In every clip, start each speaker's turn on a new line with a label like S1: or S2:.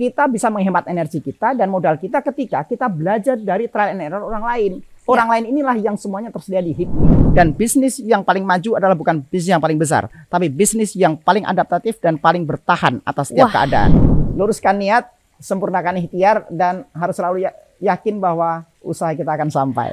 S1: kita bisa menghemat energi kita dan modal kita ketika kita belajar dari trial and error orang lain. Orang ya. lain inilah yang semuanya tersedia di HIP. Dan bisnis yang paling maju adalah bukan bisnis yang paling besar, tapi bisnis yang paling adaptatif dan paling bertahan atas setiap Wah. keadaan. Luruskan niat, sempurnakan ikhtiar, dan harus selalu ya-, yakin bahwa usaha kita akan sampai.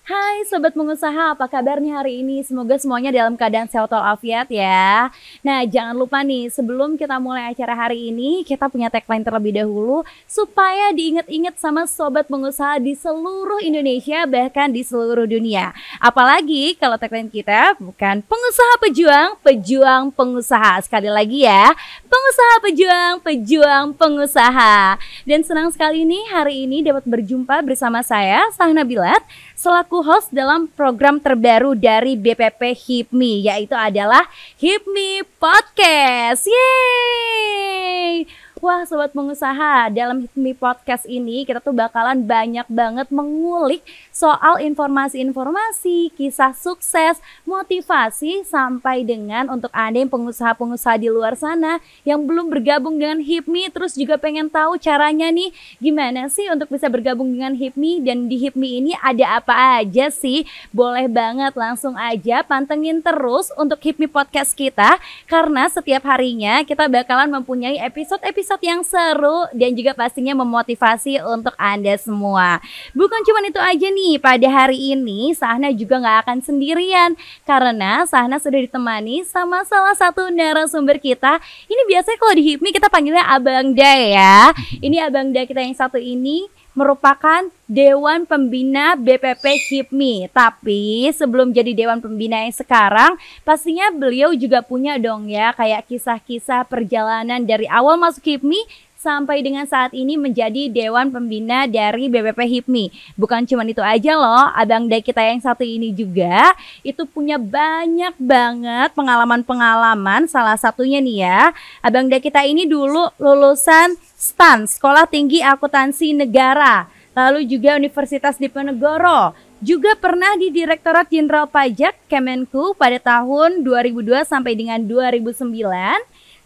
S2: Hai Sobat Pengusaha, apa kabarnya hari ini? Semoga semuanya dalam keadaan sehat walafiat ya. Nah jangan lupa nih, sebelum kita mulai acara hari ini, kita punya tagline terlebih dahulu supaya diingat-ingat sama Sobat Pengusaha di seluruh Indonesia, bahkan di seluruh dunia. Apalagi kalau tagline kita bukan pengusaha pejuang, pejuang pengusaha. Sekali lagi ya, pengusaha pejuang, pejuang pengusaha. Dan senang sekali nih hari ini dapat berjumpa bersama saya, Sahna Bilat, selaku host dalam program terbaru dari BPP HIPMI yaitu adalah HIPMI Podcast. Yeay! Wah Sobat Pengusaha, dalam Hitmi Podcast ini kita tuh bakalan banyak banget mengulik soal informasi-informasi, kisah sukses, motivasi sampai dengan untuk Anda yang pengusaha-pengusaha di luar sana yang belum bergabung dengan Hipmi terus juga pengen tahu caranya nih gimana sih untuk bisa bergabung dengan Hipmi dan di Hipmi ini ada apa aja sih? Boleh banget langsung aja pantengin terus untuk Hipmi Podcast kita karena setiap harinya kita bakalan mempunyai episode-episode episode yang seru dan juga pastinya memotivasi untuk Anda semua. Bukan cuma itu aja nih, pada hari ini Sahna juga nggak akan sendirian karena Sahna sudah ditemani sama salah satu narasumber kita. Ini biasanya kalau di HIPMI kita panggilnya Abang Day ya. Ini Abang Day kita yang satu ini merupakan Dewan Pembina BPP HIPMI. Tapi sebelum jadi Dewan Pembina yang sekarang, pastinya beliau juga punya dong ya kayak kisah-kisah perjalanan dari awal masuk HIPMI sampai dengan saat ini menjadi Dewan Pembina dari BPP HIPMI. Bukan cuma itu aja loh, Abang dek kita yang satu ini juga itu punya banyak banget pengalaman-pengalaman. Salah satunya nih ya, Abang dek kita ini dulu lulusan STAN, Sekolah Tinggi Akuntansi Negara. Lalu juga Universitas Diponegoro, juga pernah di Direktorat Jenderal Pajak Kemenku pada tahun 2002 sampai dengan 2009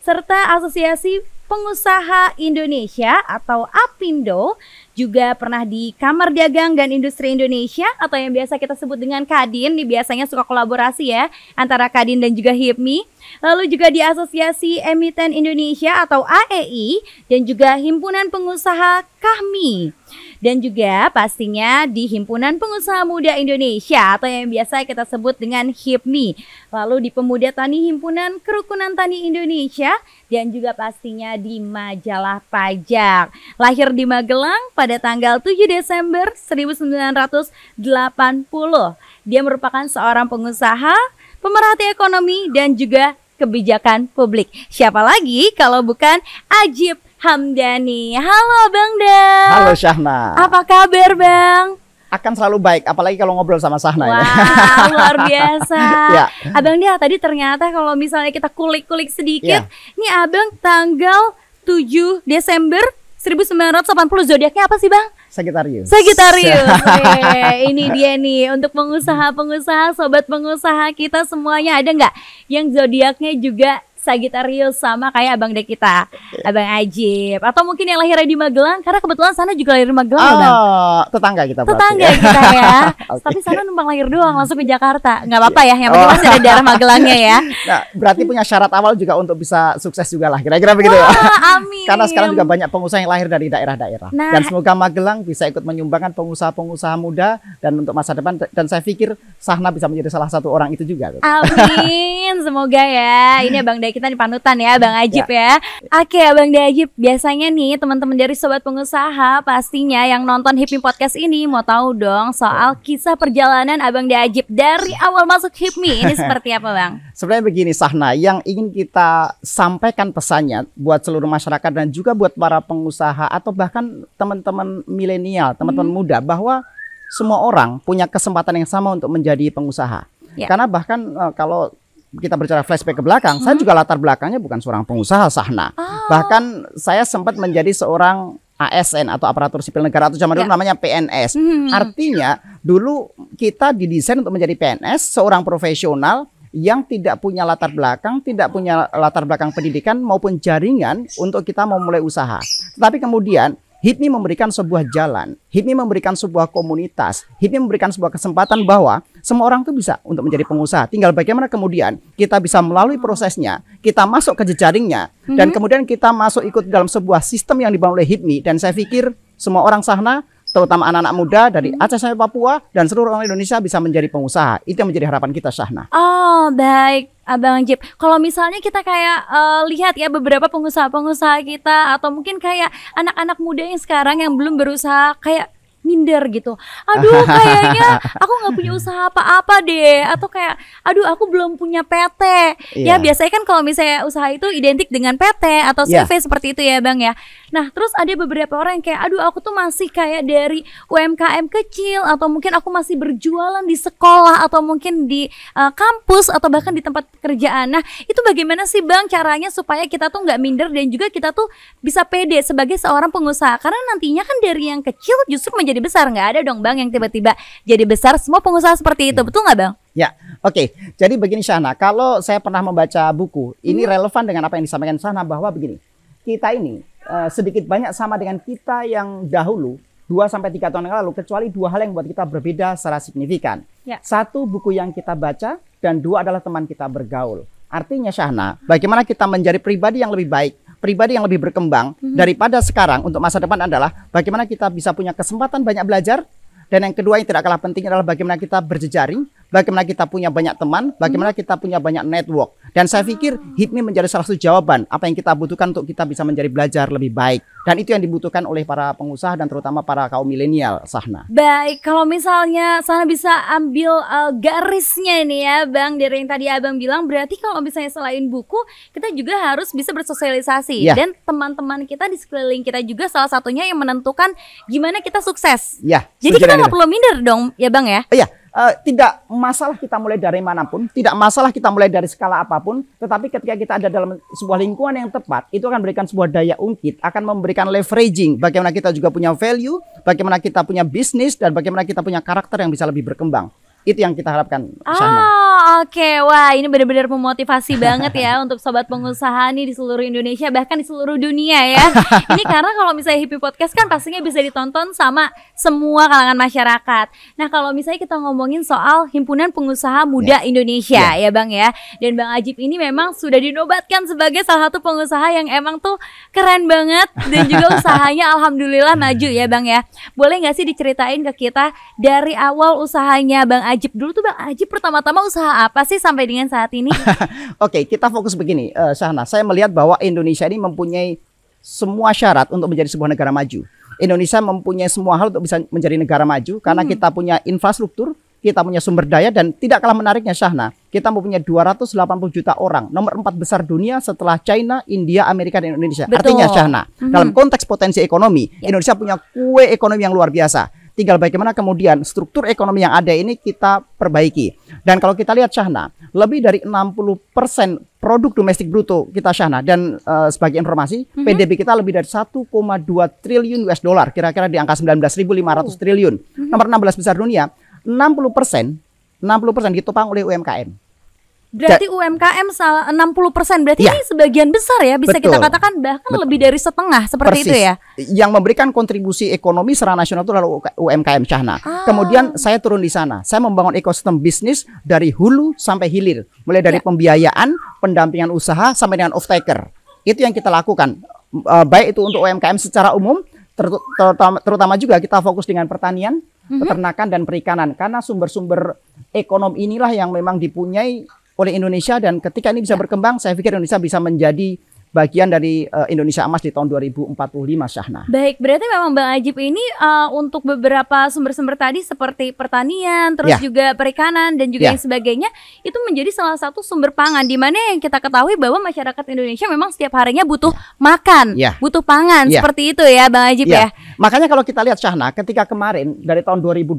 S2: serta Asosiasi Pengusaha Indonesia atau APindo juga pernah di Kamar Dagang dan Industri Indonesia atau yang biasa kita sebut dengan Kadin, ini biasanya suka kolaborasi ya antara Kadin dan juga HIPMI lalu juga di Asosiasi Emiten Indonesia atau AEI dan juga Himpunan Pengusaha kami dan juga pastinya di Himpunan Pengusaha Muda Indonesia atau yang biasa kita sebut dengan HIPMI. Lalu di Pemuda Tani Himpunan Kerukunan Tani Indonesia dan juga pastinya di Majalah Pajak. Lahir di Magelang pada tanggal 7 Desember 1980. Dia merupakan seorang pengusaha pemerhati ekonomi, dan juga kebijakan publik. Siapa lagi kalau bukan Ajib Hamdani. Halo Bang Dan. Halo
S1: Syahna. Apa
S2: kabar Bang? akan selalu baik apalagi kalau ngobrol sama
S1: Sahna ya. Wah, wow,
S2: luar biasa ya. abang dia tadi ternyata kalau misalnya kita kulik-kulik sedikit ya. nih abang tanggal 7 Desember 1980 zodiaknya apa sih bang
S1: Sagittarius. Sagittarius. Weh, ini dia
S2: nih untuk pengusaha-pengusaha, sobat pengusaha kita semuanya ada nggak yang zodiaknya juga Sagitarius sama kayak abang dek kita, abang Ajib. Atau mungkin yang lahirnya di Magelang, karena kebetulan sana juga lahir di Magelang. Oh, tetangga kita. Tetangga ya. kita ya. okay. Tapi sana numpang lahir doang, langsung ke Jakarta. Gak apa-apa ya, yang penting oh. masih ada daerah Magelangnya ya. Nah, berarti punya syarat
S1: awal juga untuk bisa sukses juga lah, kira-kira begitu. Ya. Wah, amin. Karena sekarang juga banyak pengusaha yang lahir dari daerah-daerah. Nah, dan semoga Magelang bisa ikut menyumbangkan pengusaha-pengusaha muda dan untuk masa depan. Dan saya pikir Sahna bisa menjadi salah satu orang itu juga.
S2: Amin, semoga ya. Ini abang dek kita di panutan ya Bang hmm, Ajib ya. ya. Oke, Bang Ajib, biasanya nih teman-teman dari sobat pengusaha pastinya yang nonton Hipmi Podcast ini mau tahu dong soal iya. kisah perjalanan Abang Ajib dari iya. awal masuk Hipmi ini seperti apa, Bang?
S1: Sebenarnya begini Sahna, yang ingin kita sampaikan pesannya buat seluruh masyarakat dan juga buat para pengusaha atau bahkan teman-teman milenial, teman-teman hmm. muda bahwa semua orang punya kesempatan yang sama untuk menjadi pengusaha. Ya. Karena bahkan eh, kalau kita bicara flashback ke belakang, hmm? saya juga latar belakangnya bukan seorang pengusaha sahna. Oh. Bahkan saya sempat menjadi seorang ASN atau aparatur sipil negara atau zaman dulu ya. namanya PNS. Hmm. Artinya dulu kita didesain untuk menjadi PNS seorang profesional yang tidak punya latar belakang, tidak punya latar belakang pendidikan maupun jaringan untuk kita memulai usaha. Tetapi kemudian HIPMI memberikan sebuah jalan, HIPMI memberikan sebuah komunitas, HIPMI memberikan sebuah kesempatan bahwa semua orang itu bisa untuk menjadi pengusaha. Tinggal bagaimana kemudian kita bisa melalui prosesnya, kita masuk ke jejaringnya, mm-hmm. dan mhm. kemudian kita masuk ikut dalam sebuah sistem yang dibangun oleh HIPMI. Dan saya pikir semua orang Sahna, terutama anak-anak muda dari mhm. Aceh sampai Papua dan seluruh orang Indonesia bisa menjadi pengusaha. Itu yang menjadi harapan kita, Sahna.
S2: Oh, baik. Abang Jip. Kalau misalnya kita kayak uh, lihat ya beberapa pengusaha-pengusaha kita atau mungkin kayak anak-anak muda yang sekarang yang belum berusaha kayak minder gitu aduh kayaknya aku nggak punya usaha apa-apa deh atau kayak aduh aku belum punya PT yeah. ya iya. biasanya kan kalau misalnya usaha itu identik dengan PT atau iya. CV yeah. seperti itu ya bang ya nah terus ada beberapa orang yang kayak aduh aku tuh masih kayak dari UMKM kecil atau mungkin aku masih berjualan di sekolah atau mungkin di uh, kampus atau bahkan di tempat kerjaan. nah itu bagaimana sih bang caranya supaya kita tuh nggak minder dan juga kita tuh bisa pede sebagai seorang pengusaha karena nantinya kan dari yang kecil justru menjadi jadi besar nggak ada dong bang yang tiba-tiba jadi besar semua pengusaha seperti itu hmm. betul nggak bang?
S1: Ya, oke. Okay. Jadi begini Shana, kalau saya pernah membaca buku, hmm. ini relevan dengan apa yang disampaikan Shana bahwa begini, kita ini uh, sedikit banyak sama dengan kita yang dahulu 2 sampai tiga tahun yang lalu kecuali dua hal yang buat kita berbeda secara signifikan. Ya. Satu buku yang kita baca dan dua adalah teman kita bergaul. Artinya Syahna, bagaimana kita menjadi pribadi yang lebih baik pribadi yang lebih berkembang mm-hmm. daripada sekarang untuk masa depan adalah bagaimana kita bisa punya kesempatan banyak belajar dan yang kedua yang tidak kalah penting adalah bagaimana kita berjejaring bagaimana kita punya banyak teman, bagaimana hmm. kita punya banyak network. Dan saya pikir ah. HIPMI menjadi salah satu jawaban apa yang kita butuhkan untuk kita bisa menjadi belajar lebih baik. Dan itu yang dibutuhkan oleh para pengusaha dan terutama para kaum milenial, Sahna.
S2: Baik, kalau misalnya Sahna bisa ambil uh, garisnya ini ya, Bang, dari yang tadi Abang bilang, berarti kalau misalnya selain buku, kita juga harus bisa bersosialisasi. Ya. Dan teman-teman kita di sekeliling kita juga salah satunya yang menentukan gimana kita sukses. Ya, Jadi kita nggak perlu minder dong, ya Bang ya? Iya. Uh, uh,
S1: tidak masalah kita mulai dari manapun, tidak masalah kita mulai dari skala apapun, tetapi ketika kita ada dalam sebuah lingkungan yang tepat, itu akan memberikan sebuah daya ungkit, akan memberikan leveraging bagaimana kita juga punya value, bagaimana kita punya bisnis dan bagaimana kita punya karakter yang bisa lebih berkembang. Itu yang kita harapkan. Ah,
S2: oke, okay. wah ini benar-benar memotivasi banget ya untuk sobat pengusaha nih di seluruh Indonesia bahkan di seluruh dunia ya. ini karena kalau misalnya Hippie Podcast kan pastinya bisa ditonton sama semua kalangan masyarakat. Nah kalau misalnya kita ngomongin soal himpunan pengusaha muda yeah. Indonesia yeah. ya bang ya, dan bang Ajib ini memang sudah dinobatkan sebagai salah satu pengusaha yang emang tuh keren banget dan juga usahanya alhamdulillah maju ya bang ya. Boleh nggak sih diceritain ke kita dari awal usahanya bang Ajib dulu tuh bang Ajib pertama-tama usaha usaha apa sih sampai dengan saat ini?
S1: Oke, okay, kita fokus begini, uh, eh, Sahna. Saya melihat bahwa Indonesia ini mempunyai semua syarat untuk menjadi sebuah negara maju. Indonesia mempunyai semua hal untuk bisa menjadi negara maju karena hmm. kita punya infrastruktur, kita punya sumber daya dan tidak kalah menariknya Syahna, kita mempunyai 280 juta orang, nomor empat besar dunia setelah China, India, Amerika dan Indonesia. Betul. Artinya Syahna, hmm. dalam konteks potensi ekonomi, ya. Indonesia punya kue ekonomi yang luar biasa Tinggal bagaimana kemudian struktur ekonomi yang ada ini kita perbaiki. Dan kalau kita lihat Syahna, lebih dari 60% produk domestik bruto kita Syahna dan uh, sebagai informasi mm -hmm. PDB kita lebih dari 1,2 triliun US dollar, kira-kira di angka 19.500 oh. triliun. Mm -hmm. Nomor 16 besar dunia, 60% 60% ditopang oleh UMKM.
S2: Berarti UMKM 60% berarti ya. ini sebagian besar ya bisa Betul. kita katakan bahkan Betul. lebih dari setengah seperti Persis. itu ya. Yang memberikan
S1: kontribusi ekonomi secara nasional itu lalu UMKM Cahna. Ah. Kemudian saya turun di sana. Saya membangun ekosistem bisnis dari hulu sampai hilir, mulai dari ya. pembiayaan, pendampingan usaha sampai dengan off taker. Itu yang kita lakukan. Eh, baik itu untuk UMKM secara umum terutama, juga kita fokus dengan pertanian, mhm. peternakan dan perikanan karena sumber-sumber ekonomi inilah yang memang dipunyai oleh Indonesia dan ketika ini bisa ya. berkembang saya pikir Indonesia bisa menjadi bagian dari uh, Indonesia Emas di tahun 2045 Syahna.
S2: Baik, berarti memang Bang Ajib ini uh, untuk beberapa sumber-sumber tadi seperti pertanian, terus yeah. juga perikanan dan juga yeah. yang sebagainya itu menjadi salah satu sumber pangan di mana yang kita ketahui bahwa masyarakat Indonesia memang setiap harinya butuh yeah. makan, yeah. butuh pangan yeah. seperti itu ya Bang Ajib yeah.
S1: ya. Makanya kalau kita lihat Syahna ketika kemarin dari tahun 2020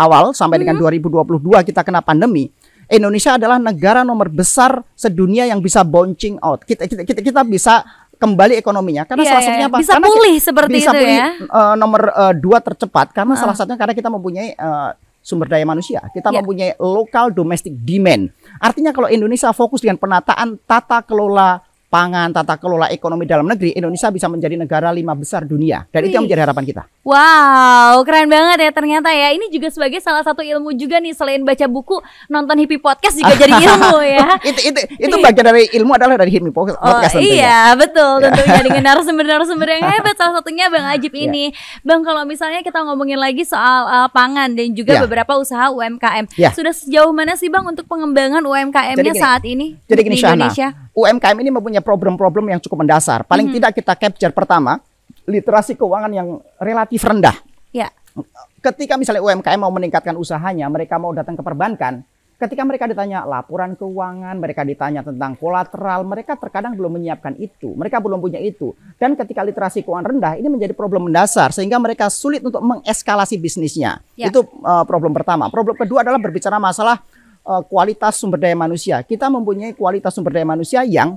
S1: awal sampai mm -hmm. dengan 2022 kita kena pandemi, Indonesia adalah negara nomor besar sedunia yang bisa bouncing out. Kita kita kita, kita bisa kembali ekonominya karena yeah, salah iya, satunya apa? Bisa karena pulih kita, seperti bisa itu pulih, ya. Uh, nomor uh, dua tercepat karena uh. salah ah. satunya karena kita mempunyai uh, sumber daya manusia. Kita yeah. mempunyai local domestic demand. Artinya kalau Indonesia fokus dengan penataan tata kelola pangan, tata kelola ekonomi dalam negeri, Indonesia bisa menjadi negara lima besar dunia. Dan Wih. itu yang menjadi harapan kita.
S2: Wow, keren banget ya ternyata ya. Ini juga sebagai salah satu ilmu juga nih selain baca buku, nonton Hippie Podcast juga jadi ilmu ya. itu itu itu
S1: bagian dari ilmu adalah dari Hippie Podcast. Oh, tentunya. Iya,
S2: betul tentunya dengan narasumber-narasumber yang hebat salah satunya Bang Ajib iya. ini. Bang, kalau misalnya kita ngomongin lagi soal uh, pangan dan juga yeah. beberapa usaha UMKM. Yeah. Sudah sejauh mana sih Bang untuk pengembangan UMKM-nya saat ini? Jadi gini, di Indonesia? Shana, UMKM
S1: ini mempunyai punya problem-problem yang cukup mendasar. Paling mm -hmm. tidak kita capture pertama literasi keuangan yang relatif rendah. Ya. Ketika misalnya UMKM mau meningkatkan usahanya, mereka mau datang ke perbankan, ketika mereka ditanya laporan keuangan, mereka ditanya tentang kolateral, mereka terkadang belum menyiapkan itu, mereka belum punya itu. Dan ketika literasi keuangan rendah, ini menjadi problem mendasar sehingga mereka sulit untuk mengeskalasi bisnisnya. Yeah. Itu uh, problem pertama. Problem kedua adalah berbicara masalah eh, kualitas sumber daya manusia. Kita mempunyai kualitas sumber daya manusia yang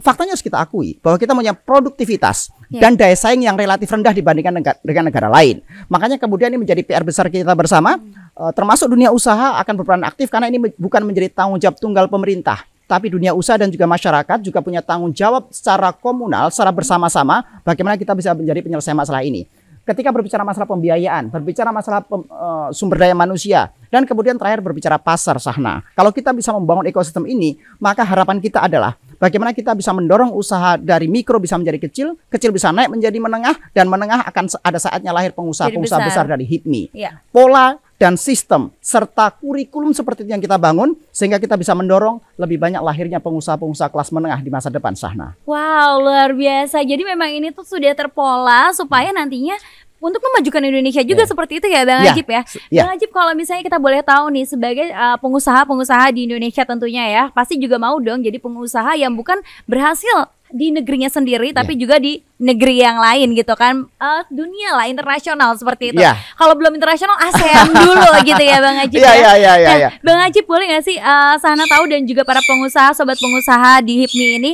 S1: faktanya harus kita akui bahwa kita punya produktivitas yeah. dan daya saing yang relatif rendah dibandingkan dengan negara lain. Makanya kemudian ini menjadi PR besar kita bersama, hmm. termasuk dunia usaha akan berperan aktif karena ini bukan menjadi tanggung jawab tunggal pemerintah, tapi dunia usaha dan juga masyarakat juga punya tanggung jawab secara komunal, secara bersama-sama bagaimana kita bisa menjadi penyelesaian masalah ini. Ketika berbicara masalah pembiayaan, berbicara masalah pem, uh, sumber daya manusia, dan kemudian terakhir berbicara pasar sahna. Kalau kita bisa membangun ekosistem ini, maka harapan kita adalah bagaimana kita bisa mendorong usaha dari mikro bisa menjadi kecil, kecil bisa naik menjadi menengah, dan menengah akan ada saatnya lahir pengusaha-pengusaha besar. besar dari Hitmi, Ya. Pola dan sistem serta kurikulum seperti yang kita bangun sehingga kita bisa mendorong lebih banyak lahirnya pengusaha-pengusaha kelas menengah di masa depan Sahna.
S2: Wow, luar biasa. Jadi memang ini tuh sudah terpola supaya nantinya untuk memajukan Indonesia juga yeah. seperti itu ya Bang yeah. Ajib ya. Yeah. Bang Ajib kalau misalnya kita boleh tahu nih sebagai eh, pengusaha-pengusaha di Indonesia tentunya ya, pasti juga mau dong jadi pengusaha yang bukan berhasil di negerinya sendiri yeah. tapi iya. juga di negeri yang lain gitu kan uh, dunia lah internasional seperti itu yeah. kalau belum internasional ASEAN dulu gitu ya Bang Ajib yeah, ya yeah, iya, iya, yeah, Bang Ajib boleh nggak sih uh, sana tahu dan juga para pengusaha sobat pengusaha di HIPMI ini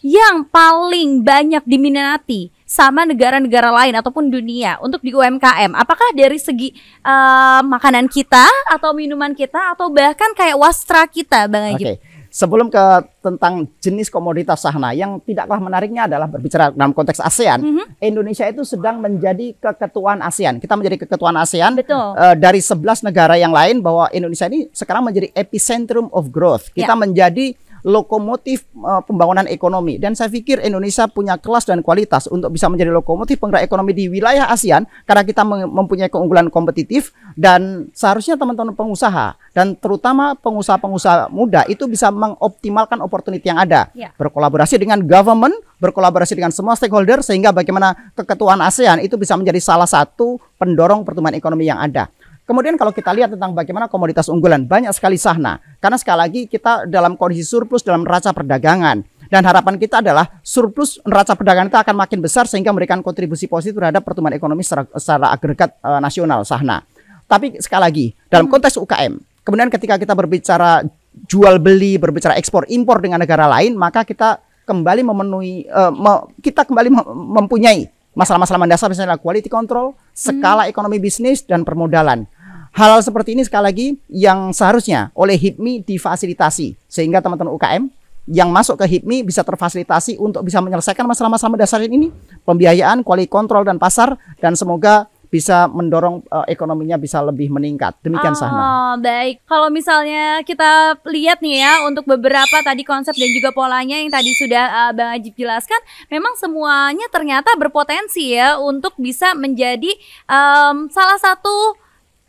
S2: yang paling banyak diminati sama negara-negara lain ataupun dunia untuk di UMKM? Apakah dari segi uh, makanan kita atau minuman kita atau bahkan kayak wastra kita, Bang Ajib?
S1: Okay. Sebelum ke tentang jenis komoditas sahna yang tidak kalah menariknya adalah berbicara dalam konteks ASEAN, mm -hmm. Indonesia itu sedang menjadi keketuaan ASEAN. Kita menjadi keketuaan ASEAN Uh, dari 11 negara yang lain bahwa Indonesia ini sekarang menjadi epicentrum of growth. Kita yeah. menjadi lokomotif uh, pembangunan ekonomi dan saya pikir Indonesia punya kelas dan kualitas untuk bisa menjadi lokomotif penggerak ekonomi di wilayah ASEAN karena kita mempunyai keunggulan kompetitif dan seharusnya teman-teman pengusaha dan terutama pengusaha-pengusaha muda itu bisa mengoptimalkan opportunity yang ada ya. berkolaborasi dengan government berkolaborasi dengan semua stakeholder sehingga bagaimana keketuaan ASEAN itu bisa menjadi salah satu pendorong pertumbuhan ekonomi yang ada. Kemudian kalau kita lihat tentang bagaimana komoditas unggulan, banyak sekali sahna. Karena sekali lagi kita dalam kondisi surplus dalam neraca perdagangan. Dan harapan kita adalah surplus neraca perdagangan itu akan makin besar sehingga memberikan kontribusi positif terhadap pertumbuhan ekonomi secara, secara agregat uh, nasional sahna. Tapi sekali lagi dalam konteks UKM, kemudian ketika kita berbicara jual beli, berbicara ekspor impor dengan negara lain, maka kita kembali memenuhi uh, me, kita kembali mempunyai Masalah-masalah mendasar misalnya quality control, hmm. skala ekonomi bisnis dan permodalan. Hal-hal seperti ini sekali lagi yang seharusnya oleh HIPMI difasilitasi sehingga teman-teman UKM yang masuk ke HIPMI bisa terfasilitasi untuk bisa menyelesaikan masalah-masalah mendasar ini, pembiayaan, quality control dan pasar dan semoga bisa mendorong uh, ekonominya bisa lebih meningkat. Demikian oh, Sahna.
S2: baik. Kalau misalnya kita lihat nih ya untuk beberapa tadi konsep dan juga polanya yang tadi sudah uh, Bang Ajib jelaskan, memang semuanya ternyata berpotensi ya untuk bisa menjadi um, salah satu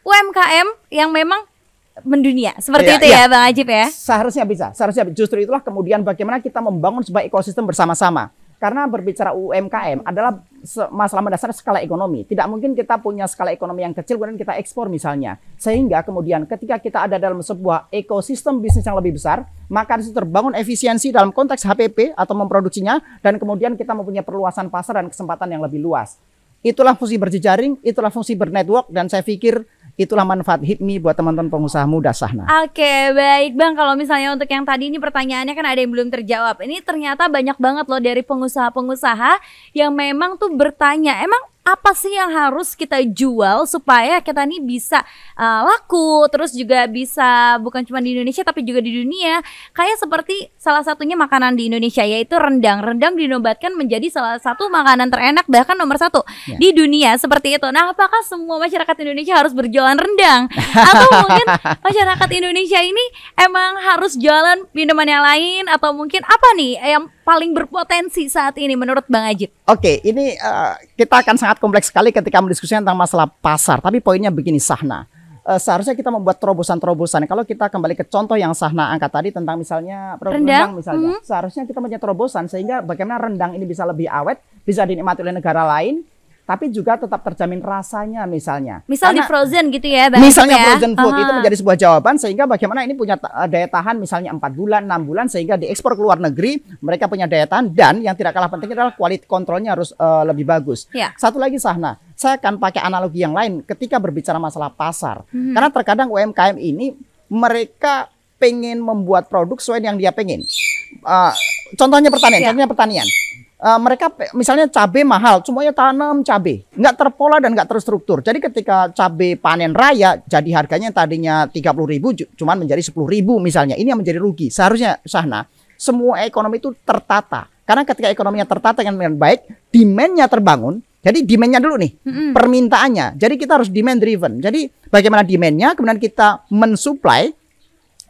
S2: UMKM yang memang mendunia seperti ya, itu ya, ya Bang
S1: Ajib ya. Seharusnya bisa, seharusnya justru itulah kemudian bagaimana kita membangun sebuah ekosistem bersama-sama. Karena berbicara UMKM adalah masalah mendasar skala ekonomi. Tidak mungkin kita punya skala ekonomi yang kecil kemudian kita ekspor misalnya. Sehingga kemudian ketika kita ada dalam sebuah ekosistem bisnis yang lebih besar, maka disitu terbangun efisiensi dalam konteks HPP atau memproduksinya dan kemudian kita mempunyai perluasan pasar dan kesempatan yang lebih luas. Itulah fungsi berjejaring, itulah fungsi bernetwork dan saya pikir Itulah manfaat hitmi buat teman-teman pengusaha muda Sahna.
S2: Oke, okay, baik Bang. Kalau misalnya untuk yang tadi ini pertanyaannya kan ada yang belum terjawab. Ini ternyata banyak banget loh dari pengusaha-pengusaha yang memang tuh bertanya, emang apa sih yang harus kita jual supaya kita ini bisa uh, laku terus juga bisa bukan cuma di Indonesia tapi juga di dunia kayak seperti salah satunya makanan di Indonesia yaitu rendang rendang dinobatkan menjadi salah satu makanan terenak bahkan nomor satu ya. di dunia seperti itu nah apakah semua masyarakat Indonesia harus berjualan rendang atau mungkin masyarakat Indonesia ini emang harus jualan minuman yang lain atau mungkin apa nih yang paling berpotensi saat ini menurut Bang Ajib
S1: Oke, okay, ini uh, kita akan sangat kompleks sekali ketika mendiskusikan tentang masalah pasar. Tapi poinnya begini, Sahna. Uh, seharusnya kita membuat terobosan-terobosan. Kalau kita kembali ke contoh yang Sahna angkat tadi tentang misalnya rendang, rendang misalnya, -hmm. seharusnya kita punya terobosan sehingga bagaimana rendang ini bisa lebih awet, bisa dinikmati oleh negara lain, tapi juga tetap terjamin rasanya misalnya. Misal Karena, di frozen
S2: gitu ya, Bang. Misalnya ya? frozen food uh -huh. itu menjadi
S1: sebuah jawaban sehingga bagaimana ini punya eh, daya tahan misalnya 4 bulan, 6 bulan sehingga diekspor ke luar negeri, mereka punya daya tahan dan yang tidak kalah penting adalah quality kontrolnya harus uh, lebih bagus. Ya. Satu lagi Sahna, saya akan pakai analogi yang lain ketika berbicara masalah pasar. Hmm. Karena terkadang UMKM ini mereka pengen membuat produk sesuai yang dia pengen. Uh, contohnya pertanian, yeah. contohnya pertanian uh, mereka misalnya cabai mahal, semuanya tanam cabai, nggak terpola dan nggak terstruktur. Jadi ketika cabai panen raya, jadi harganya tadinya tiga puluh ribu, cuman menjadi sepuluh ribu misalnya. Ini yang menjadi rugi. Seharusnya sahna, semua ekonomi itu tertata. Karena ketika ekonominya tertata dengan baik, demandnya terbangun. Jadi demandnya dulu nih, -hmm. permintaannya. Jadi kita harus demand driven. Jadi bagaimana demandnya, kemudian kita mensuplai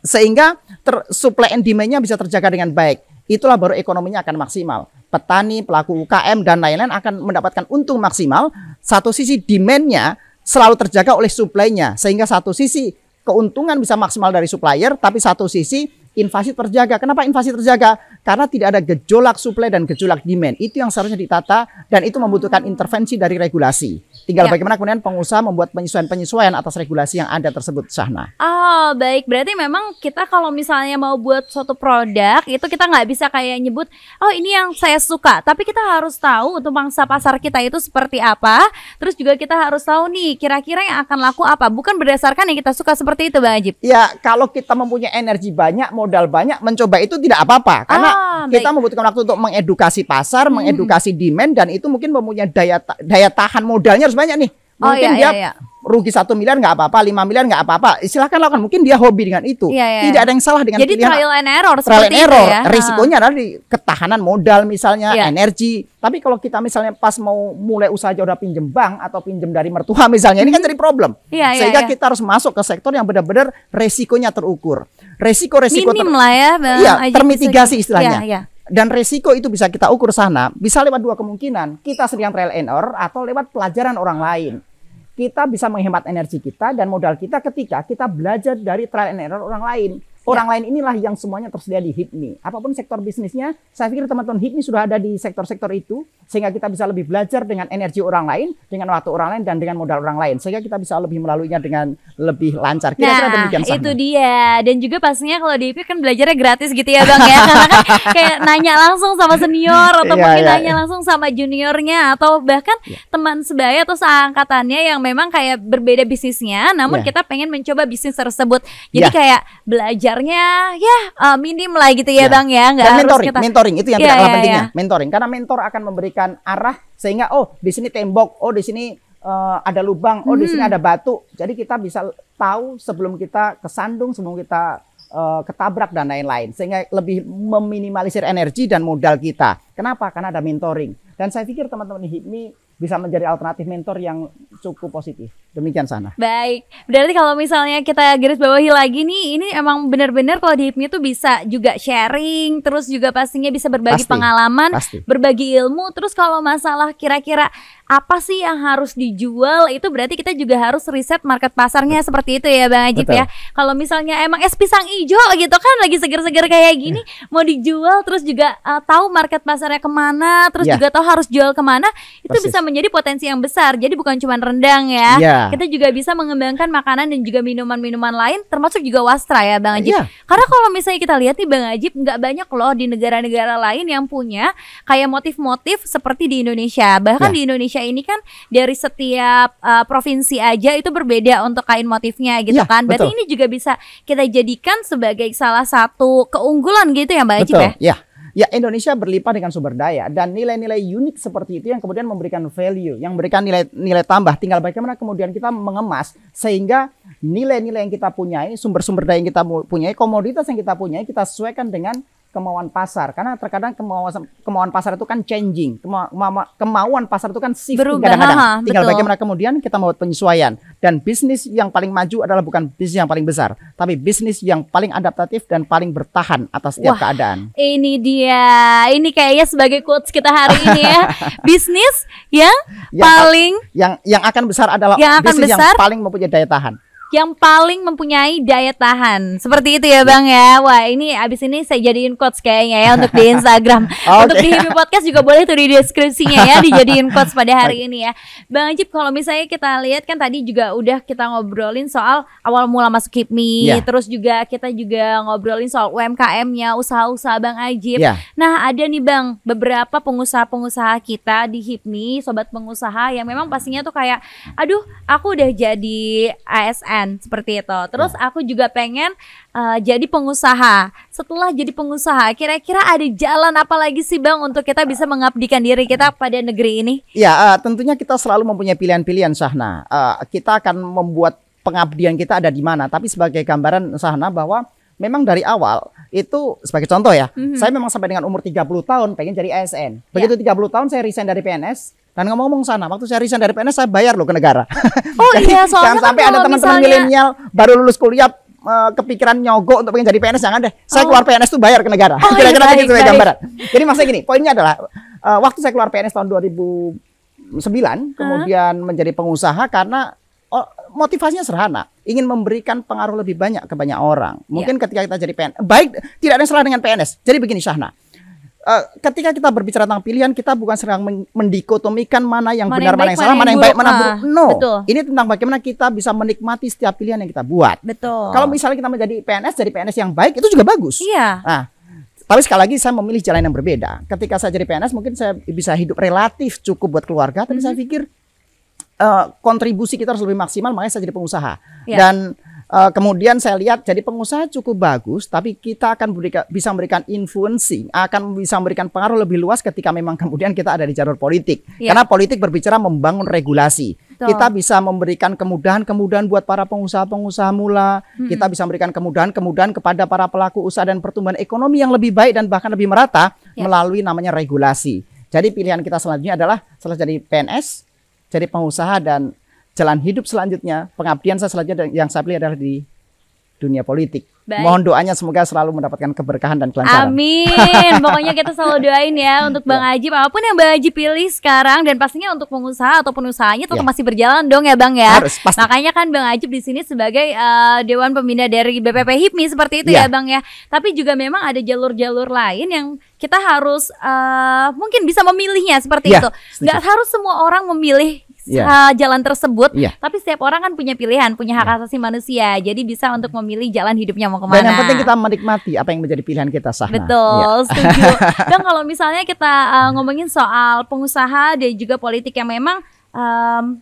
S1: sehingga ter, supply and demandnya bisa terjaga dengan baik. Itulah baru ekonominya akan maksimal petani, pelaku UKM, dan lain-lain akan mendapatkan untung maksimal. Satu sisi demand-nya selalu terjaga oleh supply Sehingga satu sisi keuntungan bisa maksimal dari supplier, tapi satu sisi Inflasi terjaga. Kenapa inflasi terjaga? Karena tidak ada gejolak suplai dan gejolak demand. Itu yang seharusnya ditata dan itu membutuhkan intervensi dari regulasi. Tinggal ya. bagaimana kemudian pengusaha membuat penyesuaian-penyesuaian atas regulasi yang ada tersebut, Sahna.
S2: Oh, baik. Berarti memang kita kalau misalnya mau buat suatu produk, itu kita nggak bisa kayak nyebut, oh ini yang saya suka. Tapi kita harus tahu untuk mangsa pasar kita itu seperti apa. Terus juga kita harus tahu nih, kira-kira yang akan laku apa. Bukan berdasarkan yang kita suka seperti itu, Bang Ajib. Ya,
S1: kalau kita mempunyai energi banyak, mau modal banyak mencoba itu tidak apa-apa karena ah, kita membutuhkan waktu untuk mengedukasi pasar, mengedukasi hmm. demand dan itu mungkin mempunyai daya daya tahan modalnya harus banyak nih. Oh, mungkin iya, dia iya, iya, rugi satu miliar nggak apa-apa, lima miliar nggak apa-apa. Silahkan lakukan. Mungkin dia hobi dengan itu. Iya, iya. Tidak iya. ada yang salah dengan Jadi pilihan. trial and error. Trial and error. Ya? Risikonya adalah di ketahanan modal misalnya, iya. energi. Tapi kalau kita misalnya pas mau mulai usaha jauh udah pinjem bank atau pinjem dari mertua misalnya, ini kan hmm. jadi problem. Iya, iya, Sehingga iya. kita harus masuk ke sektor yang benar-benar resikonya terukur. Resiko-resiko ter lah ya. Iya, termitigasi istilahnya. Iya, iya. Dan resiko itu bisa kita ukur sana, bisa lewat dua kemungkinan. Kita sedang trial and error atau lewat pelajaran orang lain. Kita bisa menghemat energi kita dan modal kita ketika kita belajar dari trial and error orang lain. Ya. Orang ya. lain inilah yang semuanya tersedia di HIPMI. Apapun sektor bisnisnya, saya pikir teman-teman HIPMI sudah ada di sektor-sektor itu, sehingga kita bisa lebih belajar dengan energi orang lain, dengan waktu orang lain, dan dengan modal orang lain. Sehingga kita bisa lebih melaluinya dengan lebih lancar. Kira-kira nah, demikian. Sama. itu
S2: dia. Dan juga pastinya kalau di HIPMI kan belajarnya gratis gitu ya Bang ya. Karena kan kayak nanya langsung sama senior, atau ya, mungkin ya, nanya ya. langsung sama juniornya, atau bahkan ya. teman sebaya atau seangkatannya yang memang kayak berbeda bisnisnya, namun ya. kita pengen mencoba bisnis tersebut. Jadi ya. kayak belajar belajarnya ya uh, minim lah gitu ya, ya. bang ya nggak Dan harus mentoring kita... mentoring itu yang ya, tidak ya, kalah ya, pentingnya ya.
S1: mentoring karena mentor akan memberikan arah sehingga oh di sini tembok oh di sini uh, ada lubang oh hmm. di sini hmm. ada batu jadi kita bisa tahu sebelum kita kesandung sebelum kita uh, ketabrak dan lain-lain sehingga lebih meminimalisir energi dan modal kita kenapa karena ada mentoring dan saya pikir teman-teman HIPMI bisa menjadi alternatif mentor yang cukup positif demikian sana.
S2: Baik, berarti kalau misalnya kita garis bawahi lagi nih, ini emang benar-benar kalau di hipnya tuh bisa juga sharing, terus juga pastinya bisa berbagi pasti, pengalaman, pasti. berbagi ilmu. Terus kalau masalah kira-kira apa sih yang harus dijual itu berarti kita juga harus riset market pasarnya Betul. seperti itu ya Bang Ajib ya. Betul. ya. Kalau misalnya emang es pisang hijau gitu kan lagi segar seger kayak gini yeah. mau dijual terus juga uh, tahu market pasarnya kemana, terus yeah. juga tahu harus jual kemana, itu Persis. bisa menjadi potensi yang besar. Jadi bukan cuma rendang ya. Yeah Iya. Kita juga bisa mengembangkan makanan dan juga minuman-minuman lain termasuk juga wastra ya Bang Ajib. Yeah. Karena kalau misalnya kita lihat nih Bang Ajib nggak banyak loh di negara-negara lain yang punya kayak motif-motif seperti di Indonesia. Bahkan yeah. di Indonesia ini kan dari setiap uh, provinsi aja itu berbeda untuk kain motifnya gitu yeah, kan. Berarti betul. ini juga bisa kita jadikan sebagai salah satu keunggulan gitu ya Bang Ajib betul. ya. Yeah. Ya Indonesia berlipat
S1: dengan sumber daya dan nilai-nilai unik seperti itu yang kemudian memberikan value, yang memberikan nilai nilai tambah. Tinggal bagaimana kemudian kita mengemas sehingga nilai-nilai yang kita punyai, sumber-sumber daya yang kita punyai, komoditas yang kita punyai kita sesuaikan dengan kemauan pasar karena terkadang kemauan kemauan pasar itu kan changing kemauan kemauan pasar itu kan shift kadang-kadang tinggal betul. bagaimana kemudian kita membuat penyesuaian dan bisnis yang paling maju adalah bukan bisnis yang paling besar tapi bisnis yang paling adaptatif dan paling bertahan atas setiap Wah, keadaan
S2: ini dia ini kayaknya sebagai quotes kita hari ini ya
S1: bisnis yang, yang paling yang yang akan besar adalah yang akan bisnis besar, yang paling mempunyai daya tahan
S2: yang paling mempunyai daya tahan. Seperti itu ya Bang ya. Wah, ini abis ini saya jadiin quotes kayaknya ya untuk di Instagram. okay. Untuk di Hibi Podcast juga boleh tuh di deskripsinya ya dijadiin quotes pada hari ini ya. Bang Ajib kalau misalnya kita lihat kan tadi juga udah kita ngobrolin soal awal mula masuk HIPMI, yeah. terus juga kita juga ngobrolin soal UMKM-nya, usaha-usaha Bang Ajib. Yeah. Nah, ada nih Bang beberapa pengusaha-pengusaha kita di HIPMI, sobat pengusaha yang memang pastinya tuh kayak aduh, aku udah jadi ASN kan seperti itu. Terus ya. aku juga pengen uh, jadi pengusaha. Setelah jadi pengusaha, kira-kira ada jalan apa lagi sih Bang untuk kita bisa mengabdikan diri kita pada negeri ini?
S1: Ya, uh, tentunya kita selalu mempunyai pilihan-pilihan Sahna. Uh, kita akan membuat pengabdian kita ada di mana. Tapi sebagai gambaran Sahna bahwa memang dari awal itu sebagai contoh ya, mm-hmm. saya memang sampai dengan umur 30 tahun pengen jadi ASN. Ya. Begitu yeah. 30 tahun saya resign dari PNS, dan ngomong-ngomong sana, waktu saya resign dari PNS saya bayar loh ke negara. Oh Jadi, iya, soalnya jangan sampai ada teman-teman misalnya... milenial baru lulus kuliah eh, kepikiran nyogok untuk pengen jadi PNS jangan deh. Saya oh. keluar PNS tuh bayar ke negara. Oh, iya, Kira-kira iya, begitu ya gambaran. Jadi maksudnya gini, poinnya adalah uh, waktu saya keluar PNS tahun 2009 huh? kemudian menjadi pengusaha karena oh, motivasinya serhana, ingin memberikan pengaruh lebih banyak ke banyak orang. Iya. Mungkin yeah. ketika kita jadi PNS, baik tidak ada yang salah dengan PNS. Jadi begini Syahna, Eh, ketika kita berbicara tentang pilihan kita bukan sedang mendikotomikan mana yang mana benar yang mana yang salah mana yang, buruk, mana yang baik mana buruk no Betul. ini tentang bagaimana kita bisa menikmati setiap pilihan yang kita buat
S2: Betul. kalau
S1: misalnya kita menjadi PNS jadi PNS yang baik itu juga bagus iya nah, tapi sekali lagi saya memilih jalan yang berbeda ketika saya jadi PNS mungkin saya bisa hidup relatif cukup buat keluarga tapi mm -hmm. saya mhm. pikir uh, kontribusi kita harus lebih maksimal makanya saya jadi pengusaha yeah. dan Uh, kemudian saya lihat jadi pengusaha cukup bagus, tapi kita akan berika, bisa memberikan influencing, akan bisa memberikan pengaruh lebih luas ketika memang kemudian kita ada di jalur politik. Yeah. Karena politik berbicara membangun regulasi. Betul. Kita bisa memberikan kemudahan-kemudahan buat para pengusaha-pengusaha mula. Hmm. Kita bisa memberikan kemudahan-kemudahan kepada para pelaku usaha dan pertumbuhan ekonomi yang lebih baik dan bahkan lebih merata yeah. melalui namanya regulasi. Jadi pilihan kita selanjutnya adalah setelah jadi PNS, jadi pengusaha dan jalan hidup selanjutnya, pengabdian saya selanjutnya yang saya pilih adalah di dunia politik. Baik. Mohon doanya semoga selalu mendapatkan keberkahan dan kelancaran.
S2: Amin. Pokoknya kita selalu doain ya untuk Bang Haji ya. apapun yang Bang Haji pilih sekarang dan pastinya untuk pengusaha atau usahanya tetap ya. masih berjalan dong ya Bang ya. Harus, Makanya kan Bang Haji di sini sebagai uh, dewan pembina dari BPP HIPMI seperti itu ya. ya Bang ya. Tapi juga memang ada jalur-jalur lain yang kita harus uh, mungkin bisa memilihnya seperti ya, itu. Nggak harus semua orang memilih yeah. Iya. uh, jalan tersebut. Yeah. Tapi setiap orang kan punya pilihan, punya hak yeah. asasi manusia. Jadi bisa untuk iya. memilih jalan hidupnya mau kemana. Dan yang penting kita
S1: menikmati apa yang menjadi pilihan kita sah. Betul,
S2: yeah. setuju. dan kalau misalnya kita uh, ngomongin soal pengusaha dan juga politik yang memang um,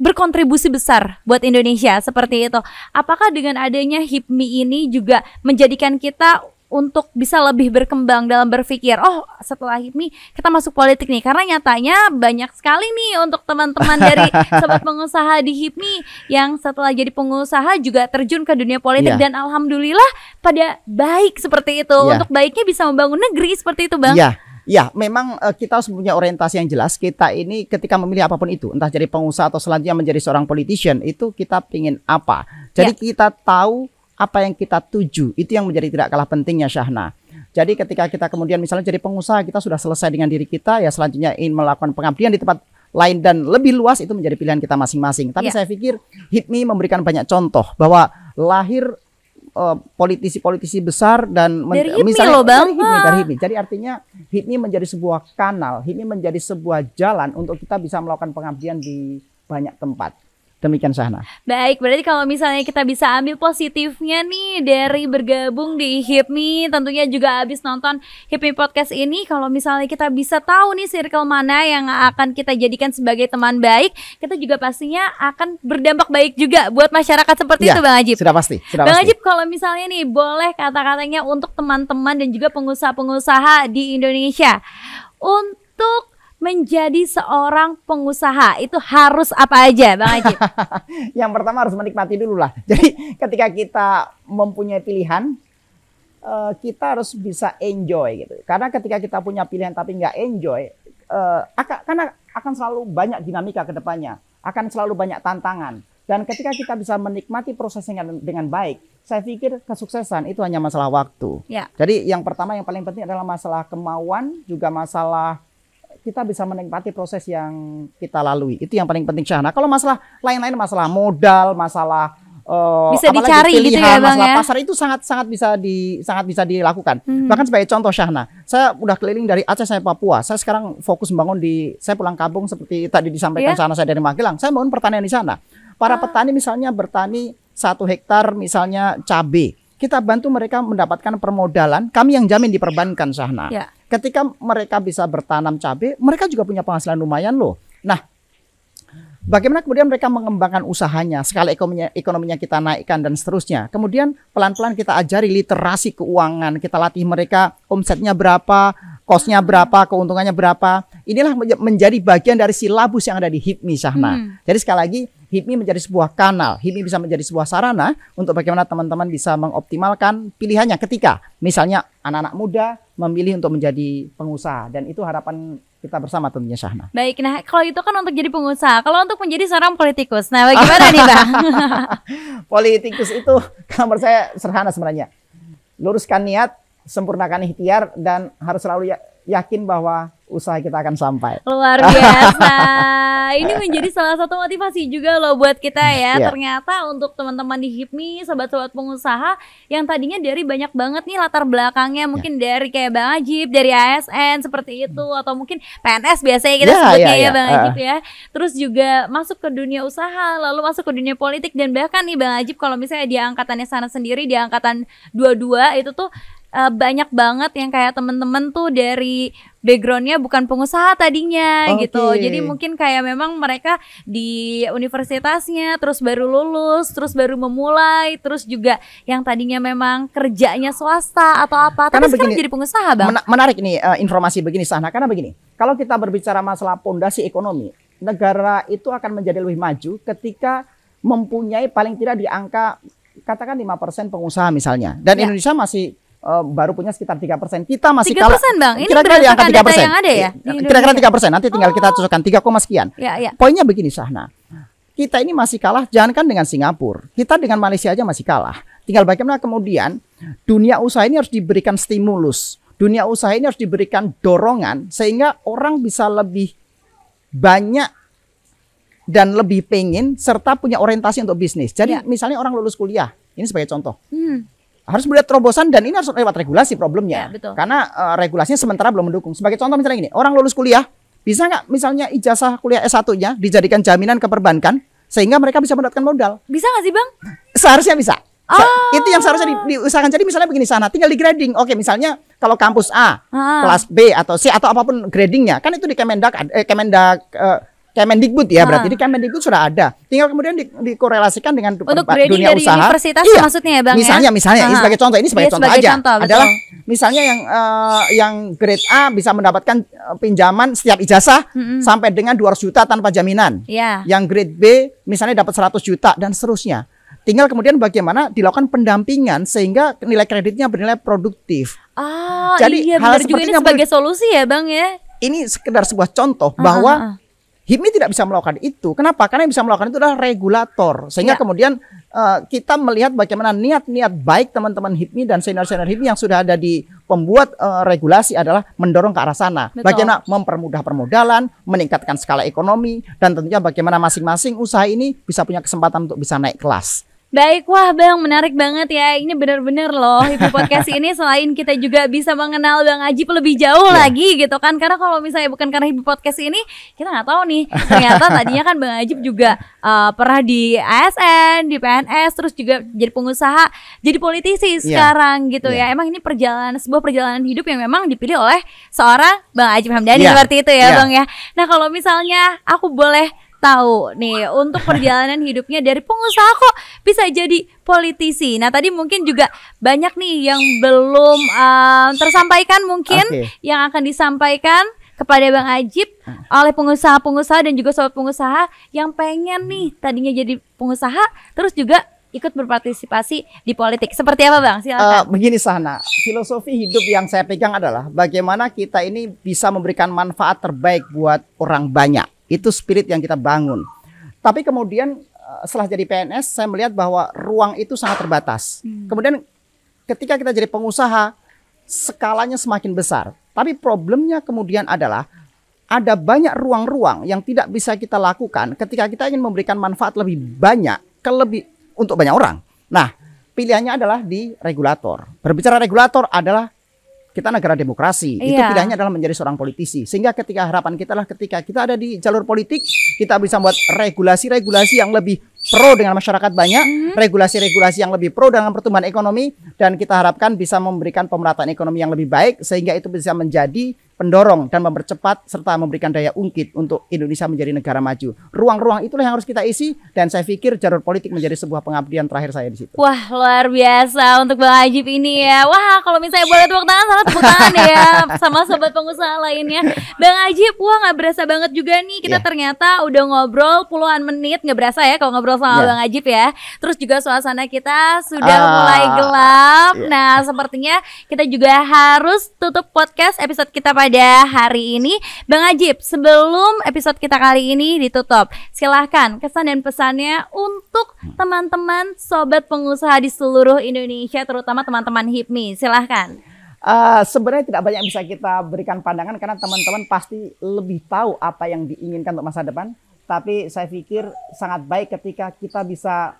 S2: berkontribusi besar buat Indonesia seperti itu. Apakah dengan adanya HIPMI ini juga menjadikan kita untuk bisa lebih berkembang dalam berpikir oh setelah hipmi kita masuk politik nih karena nyatanya banyak sekali nih untuk teman-teman dari sobat pengusaha di HIPMI yang setelah jadi pengusaha juga terjun ke dunia politik yeah. dan alhamdulillah pada baik seperti itu yeah. untuk baiknya bisa membangun negeri seperti itu bang. Yeah. Ya,
S1: iya, memang eh, kita harus punya orientasi yang jelas. Kita ini ketika memilih apapun itu, entah jadi pengusaha atau selanjutnya menjadi seorang politician, itu kita pingin apa. Jadi ya. kita tahu apa yang kita tuju itu yang menjadi tidak kalah pentingnya Syahna. Jadi ketika kita kemudian misalnya jadi pengusaha kita sudah selesai dengan diri kita ya selanjutnya ingin melakukan pengabdian di tempat lain dan lebih luas itu menjadi pilihan kita masing-masing. Tapi yeah. saya pikir Hitmi memberikan banyak contoh bahwa lahir eh, politisi-politisi uh, besar dan dari Hitmi misalnya loh dari Hitmi, dari ah. Hitmi. Jadi artinya Hitmi menjadi sebuah kanal, Hitmi menjadi sebuah jalan untuk kita bisa melakukan pengabdian di banyak tempat. Demikian Sahna.
S2: Baik, berarti kalau misalnya kita bisa ambil positifnya nih dari bergabung di HIPMI, tentunya juga habis nonton HIPMI Podcast ini, kalau misalnya kita bisa tahu nih circle mana yang akan kita jadikan sebagai teman baik, kita juga pastinya akan berdampak baik juga buat masyarakat seperti ya, itu Bang Ajib.
S1: Sudah pasti. Sudah Bang pasti. Ajib,
S2: kalau misalnya nih boleh kata-katanya untuk teman-teman dan juga pengusaha-pengusaha di Indonesia. Untuk menjadi seorang pengusaha itu harus apa aja Bang Ajib?
S1: yang pertama harus menikmati dulu lah. Jadi ketika kita mempunyai pilihan, eh, kita harus bisa enjoy gitu. Karena ketika kita punya pilihan tapi nggak enjoy, eh, karena akan selalu banyak dinamika ke depannya. Akan selalu banyak tantangan. Dan ketika kita bisa menikmati prosesnya dengan baik, saya pikir kesuksesan itu hanya masalah waktu. Ya. Jadi yang pertama yang paling penting adalah masalah kemauan, juga masalah kita bisa menikmati proses yang kita lalui. Itu yang paling penting Syahna. kalau masalah lain-lain masalah modal, masalah uh, bisa dicari pilihan, gitu ya bang masalah ya? pasar itu sangat sangat bisa di sangat bisa dilakukan hmm. bahkan sebagai contoh Syahna saya udah keliling dari Aceh sampai Papua saya sekarang fokus membangun di saya pulang kampung seperti tadi disampaikan yeah. Iya. sana saya dari Magelang saya bangun pertanian di sana para ah. petani misalnya bertani satu hektar misalnya cabe. kita bantu mereka mendapatkan permodalan kami yang jamin diperbankan Syahna yeah. Ya ketika mereka bisa bertanam cabai, mereka juga punya penghasilan lumayan loh. Nah, bagaimana kemudian mereka mengembangkan usahanya, skala ekonominya, ekonominya kita naikkan dan seterusnya. Kemudian pelan-pelan kita ajari literasi keuangan, kita latih mereka omsetnya berapa, kosnya berapa, keuntungannya berapa. Inilah menjadi bagian dari silabus yang ada di HIPMI Syahna. Hmm. Jadi sekali lagi HIPMI menjadi sebuah kanal, HIPMI bisa menjadi sebuah sarana untuk bagaimana teman-teman bisa mengoptimalkan pilihannya ketika misalnya anak-anak muda memilih untuk menjadi pengusaha dan itu harapan kita bersama tentunya Syahna.
S2: Baik, nah kalau itu kan untuk jadi pengusaha, kalau untuk menjadi seorang politikus, nah bagaimana nih bang?
S1: politikus itu kalau menurut saya sederhana sebenarnya, luruskan niat, sempurnakan ikhtiar dan harus selalu ya- yakin bahwa usaha kita akan sampai. Luar
S2: biasa. Ini menjadi salah satu motivasi juga loh buat kita ya. Yeah. Ternyata untuk teman-teman di HIPMI, sobat-sobat pengusaha yang tadinya dari banyak banget nih latar belakangnya mungkin yeah. dari kayak Bang Ajib, dari ASN seperti itu atau mungkin PNS biasanya kita yeah, iya, sebutnya yeah, ya iya. Bang uh. Ajib ya. Terus juga masuk ke dunia usaha, lalu masuk ke dunia politik dan bahkan nih Bang Ajib kalau misalnya diangkatannya angkatannya sana sendiri, di angkatan dua-dua itu tuh uh, banyak banget yang kayak temen-temen tuh dari backgroundnya bukan pengusaha tadinya okay. gitu jadi mungkin kayak memang mereka di universitasnya terus baru lulus terus baru memulai terus juga yang tadinya memang kerjanya swasta atau apa karena tapi begini, sekarang jadi
S1: pengusaha bang menarik nih uh, informasi begini sana karena begini kalau kita berbicara masalah pondasi ekonomi negara itu akan menjadi lebih maju ketika mempunyai paling tidak di angka katakan 5% pengusaha misalnya dan ya. Indonesia masih Eh, baru punya sekitar tiga persen. Kita masih tiga persen Bang. Ini kira-kira di angka tiga persen. Ya, kira-kira tiga persen. Nanti tinggal oh. kita cocokkan tiga koma sekian. Ya, ya. Poinnya begini Sahna. Kita ini masih kalah. Jangankan dengan Singapura, kita dengan Malaysia aja masih kalah. Tinggal bagaimana kemudian dunia usaha ini harus diberikan stimulus. Dunia usaha ini harus diberikan dorongan sehingga orang bisa lebih banyak dan lebih pengen serta punya orientasi untuk bisnis. Jadi ya. misalnya orang lulus kuliah, ini sebagai contoh. Hmm harus melihat terobosan dan ini harus lewat regulasi problemnya. Ya, betul. Karena uh, regulasinya sementara belum mendukung. Sebagai contoh misalnya gini, orang lulus kuliah bisa nggak misalnya ijazah kuliah S1-nya dijadikan jaminan ke perbankan sehingga mereka bisa mendapatkan modal? Bisa nggak sih, Bang? Seharusnya bisa. Oh. Itu yang seharusnya di, diusahakan. Jadi misalnya begini sana, tinggal di grading. Oke, misalnya kalau kampus A, ah. kelas B atau C atau apapun gradingnya, kan itu di Kemendak, eh, Kemendak eh, Kemendikbud ya berarti ah. di Kemendikbud sudah ada. Tinggal kemudian di, dikorelasikan dengan Untuk dunia dari usaha. universitas iya, maksudnya ya Bang Misalnya ya? misalnya ini ah. sebagai contoh ini sebagai iya, contoh sebagai aja contoh, betul. misalnya yang uh, yang grade A bisa mendapatkan eh, pinjaman setiap ijazah mm -hmm. sampai dengan 200 juta tanpa jaminan. Yeah. Yang grade B misalnya dapat 100 juta dan seterusnya. Tinggal kemudian bagaimana dilakukan pendampingan sehingga nilai kreditnya bernilai produktif.
S2: Ah. Jadi iya, hal juga ini sebagai solusi ya, Bang ya.
S1: Ini sekedar sebuah contoh ah, bahwa ah, HIPMI tidak bisa melakukan itu. Kenapa? Karena yang bisa melakukan itu adalah regulator. Sehingga ya. kemudian uh, kita melihat bagaimana niat-niat baik teman-teman HIPMI dan senior-senior HIPMI yang sudah ada di pembuat uh, regulasi adalah mendorong ke arah sana. Betul. Bagaimana mempermudah permodalan, meningkatkan skala ekonomi, dan tentunya bagaimana masing-masing usaha ini bisa punya kesempatan untuk bisa naik kelas.
S2: Baik, wah Bang, menarik banget ya. Ini bener-bener loh, ibu Podcast ini selain kita juga bisa mengenal Bang Ajib lebih jauh yeah. lagi gitu kan. Karena kalau misalnya bukan karena ibu Podcast ini, kita nggak tahu nih. Ternyata tadinya kan Bang Ajib juga uh, pernah di ASN, di PNS, terus juga jadi pengusaha, jadi politisi yeah. sekarang gitu yeah. ya. Emang ini perjalanan sebuah perjalanan hidup yang memang dipilih oleh seorang Bang Ajib Hamdani yeah. seperti itu ya, yeah. Bang ya. Nah, kalau misalnya aku boleh tahu nih untuk perjalanan hidupnya dari pengusaha kok bisa jadi politisi. Nah, tadi mungkin juga banyak nih yang belum uh, tersampaikan mungkin okay. yang akan disampaikan kepada Bang Ajib oleh pengusaha-pengusaha dan juga sobat pengusaha yang pengen nih tadinya jadi pengusaha terus juga ikut berpartisipasi di politik. Seperti apa Bang? Silakan. Uh,
S1: begini Sana, filosofi hidup yang saya pegang adalah bagaimana kita ini bisa memberikan manfaat terbaik buat orang banyak itu spirit yang kita bangun. Tapi kemudian eh, setelah jadi PNS, saya melihat bahwa ruang itu sangat terbatas. Hmm. Kemudian ketika kita jadi pengusaha, skalanya semakin besar. Tapi problemnya kemudian adalah ada banyak ruang-ruang yang tidak bisa kita lakukan ketika kita ingin memberikan manfaat lebih banyak ke lebih untuk banyak orang. Nah, pilihannya adalah di regulator. Berbicara regulator adalah kita negara demokrasi. Iya. Itu pilihannya adalah menjadi seorang politisi. Sehingga ketika harapan kita lah ketika kita ada di jalur politik, kita bisa buat regulasi-regulasi yang lebih pro dengan masyarakat banyak, mhm. regulasi-regulasi yang lebih pro dengan pertumbuhan ekonomi dan kita harapkan bisa memberikan pemerataan ekonomi yang lebih baik sehingga itu bisa menjadi pendorong dan mempercepat serta memberikan daya ungkit untuk Indonesia menjadi negara maju. Ruang-ruang itulah yang harus kita isi dan saya pikir jalur politik menjadi sebuah pengabdian terakhir saya di situ.
S2: Wah, luar biasa untuk Bang Ajib ini ya. Wah, kalau misalnya boleh tepuk tangan salah tepuk tangan ya sama sobat pengusaha lainnya. Bang Ajib, wah nggak berasa banget juga nih kita yeah. ternyata udah ngobrol puluhan menit nggak berasa ya kalau ngobrol sama yeah. Bang Ajib ya. Terus juga suasana kita sudah uh, mulai gelap. Yeah. Nah, sepertinya kita juga harus tutup podcast episode kita pada pada hari ini. Bang Ajib, sebelum episode kita kali ini ditutup, silahkan kesan dan pesannya untuk teman-teman sobat pengusaha di seluruh Indonesia, terutama teman-teman HIPMI. Silahkan. Uh, sebenarnya tidak banyak bisa kita berikan pandangan karena teman-teman
S1: pasti lebih tahu apa yang diinginkan untuk masa depan. Tapi saya pikir sangat baik ketika kita bisa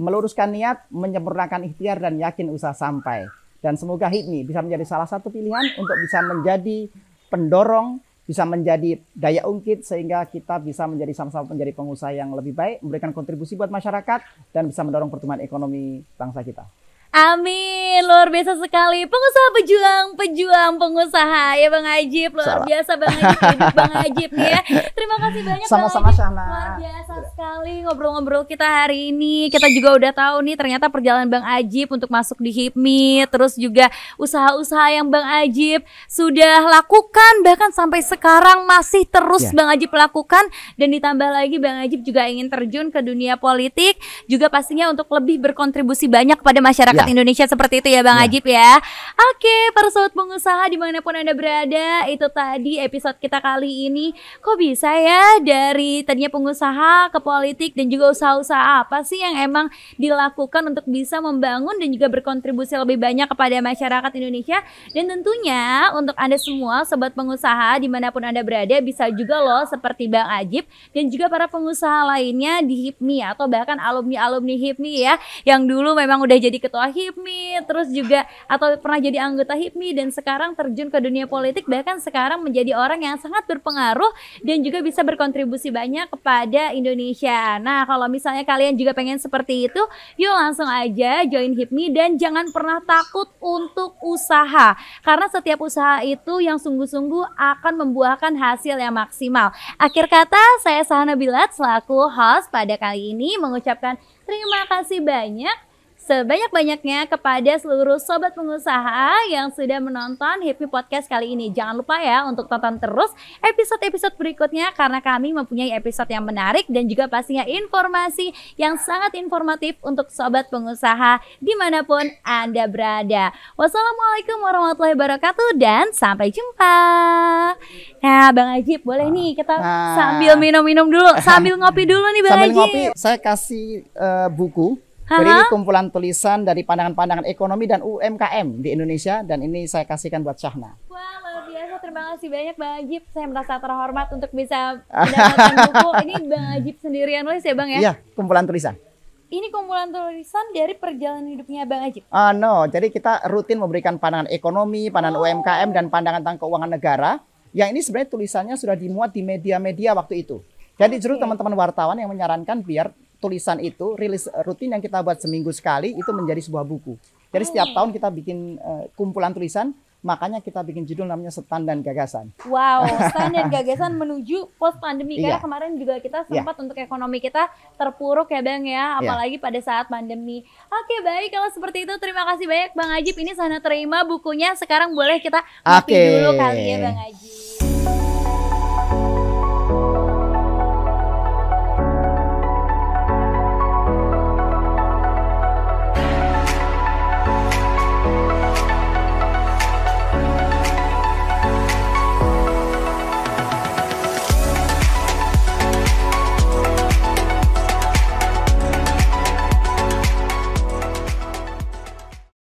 S1: meluruskan niat, menyempurnakan ikhtiar dan yakin usaha sampai. Dan semoga HIPMI bisa menjadi salah satu pilihan untuk bisa menjadi pendorong, bisa menjadi daya ungkit sehingga kita bisa menjadi sama-sama menjadi pengusaha yang lebih baik, memberikan kontribusi buat masyarakat dan bisa mendorong pertumbuhan ekonomi bangsa kita.
S2: Amin, luar biasa sekali. Pengusaha pejuang, pejuang pengusaha ya Bang Ajib, luar Salah. biasa Bang Ajib, Bang Ajib ya. Terima kasih banyak Sama-sama Bang Ajib. Sama. Luar biasa sekali ngobrol-ngobrol kita hari ini. Kita juga udah tahu nih ternyata perjalanan Bang Ajib untuk masuk di HIPMI, terus juga usaha-usaha yang Bang Ajib sudah lakukan bahkan sampai sekarang masih terus yeah. Bang Ajib lakukan dan ditambah lagi Bang Ajib juga ingin terjun ke dunia politik, juga pastinya untuk lebih berkontribusi banyak kepada masyarakat yeah masyarakat ya. Indonesia seperti itu ya Bang ya. Ajib ya. Oke, para sobat pengusaha dimanapun Anda berada, itu tadi episode kita kali ini. Kok bisa ya dari tadinya pengusaha ke politik dan juga usaha-usaha apa sih yang emang dilakukan untuk bisa membangun dan juga berkontribusi lebih banyak kepada masyarakat Indonesia. Dan tentunya untuk Anda semua sobat pengusaha dimanapun Anda berada bisa juga loh seperti Bang Ajib dan juga para pengusaha lainnya di HIPMI atau bahkan alumni-alumni HIPMI ya yang dulu memang udah jadi ketua HIPMI, terus juga atau pernah jadi anggota HIPMI dan sekarang terjun ke dunia politik bahkan sekarang menjadi orang yang sangat berpengaruh dan juga bisa berkontribusi banyak kepada Indonesia. Nah, kalau misalnya kalian juga pengen seperti itu, yuk langsung aja join HIPMI dan jangan pernah takut untuk usaha karena setiap usaha itu yang sungguh-sungguh akan membuahkan hasil yang maksimal. Akhir kata, saya Sahana Bilat selaku host pada kali ini mengucapkan terima kasih banyak sebanyak-banyaknya kepada seluruh sobat pengusaha yang sudah menonton Happy Podcast kali ini. Jangan lupa ya untuk tonton terus episode-episode berikutnya karena kami mempunyai episode yang menarik dan juga pastinya informasi yang sangat informatif untuk sobat pengusaha dimanapun Anda berada. Wassalamualaikum warahmatullahi wabarakatuh dan sampai jumpa. Nah Bang Ajib boleh nih kita nah. sambil minum-minum dulu, sambil ngopi dulu nih Bang sambil Ajib. Ngopi,
S1: saya kasih uh, buku jadi ini kumpulan tulisan dari pandangan-pandangan ekonomi dan UMKM di Indonesia dan ini saya kasihkan buat Syahna.
S2: Wah luar biasa, terima kasih banyak Bang Ajib. Saya merasa terhormat untuk bisa mendapatkan buku. Ini Bang Ajib sendiri yang nulis ya Bang ya? Iya,
S1: kumpulan tulisan.
S2: Ini kumpulan tulisan dari perjalanan hidupnya Bang Ajib?
S1: Uh, no, jadi kita rutin memberikan pandangan ekonomi, pandangan oh. UMKM, dan pandangan tentang keuangan negara. Yang ini sebenarnya tulisannya sudah dimuat di media-media waktu itu. Jadi okay. justru teman-teman wartawan yang menyarankan biar tulisan itu, rilis eh, rutin yang kita buat seminggu sekali itu menjadi sebuah buku. Jadi setiap hmm. tahun kita bikin uh, kumpulan tulisan, makanya kita bikin judul namanya Setan dan Gagasan.
S2: Wow, Setan dan Gagasan menuju post pandemi karena yeah. kemarin juga kita iya. sempat yeah. untuk ekonomi kita terpuruk ya Bang ya, iya. apalagi yeah. pada saat pandemi. Oke, baik kalau seperti itu terima kasih banyak Bang Ajib. Ini sana terima bukunya. Sekarang boleh kita ngopi dulu kali ya Bang Ajib.